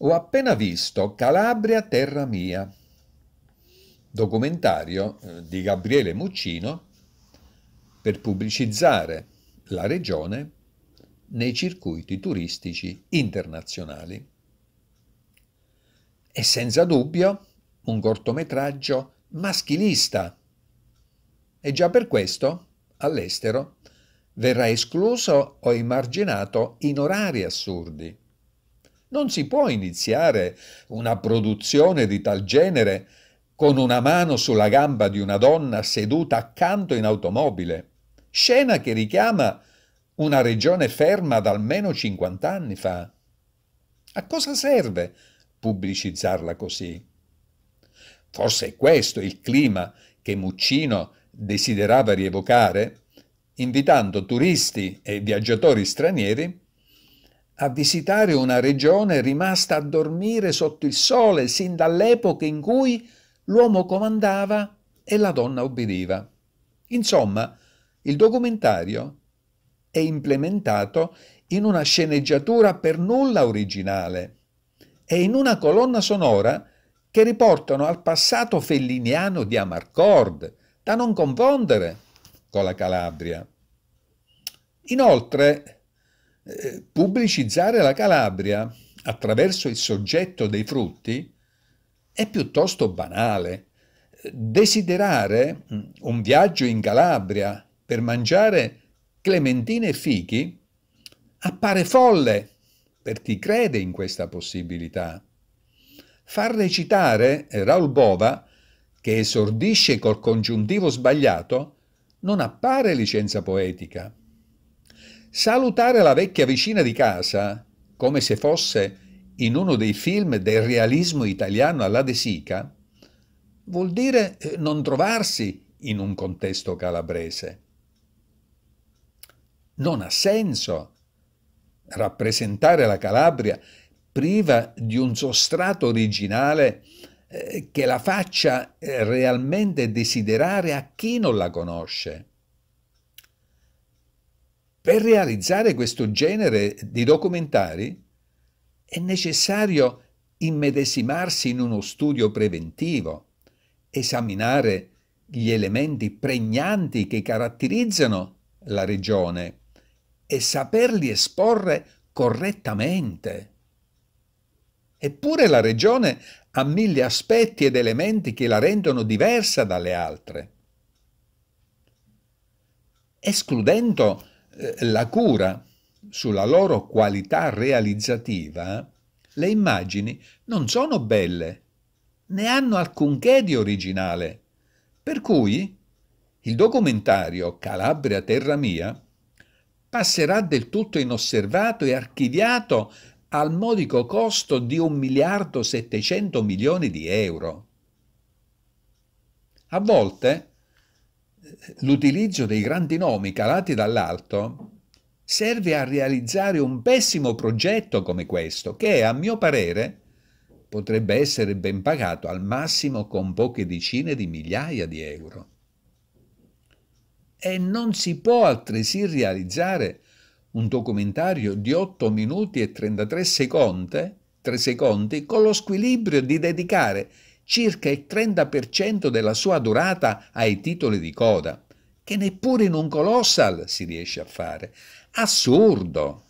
Ho appena visto Calabria Terra Mia, documentario eh, di Gabriele Muccino per pubblicizzare la regione nei circuiti turistici internazionali. È senza dubbio un cortometraggio maschilista e già per questo all'estero verrà escluso o emarginato in orari assurdi non si può iniziare una produzione di tal genere con una mano sulla gamba di una donna seduta accanto in automobile, scena che richiama una regione ferma da almeno 50 anni fa. A cosa serve pubblicizzarla così? Forse è questo il clima che Muccino desiderava rievocare, invitando turisti e viaggiatori stranieri a visitare una regione rimasta a dormire sotto il sole sin dall'epoca in cui l'uomo comandava e la donna obbediva. Insomma, il documentario è implementato in una sceneggiatura per nulla originale e in una colonna sonora che riportano al passato felliniano di Amarcord, da non confondere con la Calabria. Inoltre, eh, pubblicizzare la Calabria attraverso il soggetto dei frutti è piuttosto banale. Desiderare mm, un viaggio in Calabria per mangiare clementine e fichi appare folle per chi crede in questa possibilità. Far recitare eh, Raul Bova, che esordisce col congiuntivo sbagliato, non appare licenza poetica. Salutare la vecchia vicina di casa, come se fosse in uno dei film del realismo italiano alla De Sica, vuol dire eh, non trovarsi in un contesto calabrese. Non ha senso rappresentare la Calabria priva di un sostrato originale eh, che la faccia eh, realmente desiderare a chi non la conosce. Per realizzare questo genere di documentari è necessario immedesimarsi in uno studio preventivo, esaminare gli elementi pregnanti che caratterizzano la regione e saperli esporre correttamente. Eppure la regione ha mille aspetti ed elementi che la rendono diversa dalle altre. Escludendo eh, la cura sulla loro qualità realizzativa, le immagini non sono belle, ne hanno alcunché di originale. Per cui il documentario Calabria Terra Mia passerà del tutto inosservato e archiviato al modico costo di 1 miliardo 700 milioni di euro. A volte l'utilizzo dei grandi nomi calati dall'alto serve a realizzare un pessimo progetto come questo, che a mio parere potrebbe essere ben pagato al massimo con poche decine di migliaia di euro. E non si può altresì realizzare un documentario di 8 minuti e 33 secondi, secondi con lo squilibrio di dedicare circa il 30% della sua durata ai titoli di coda, che neppure in un colossal si riesce a fare. Assurdo!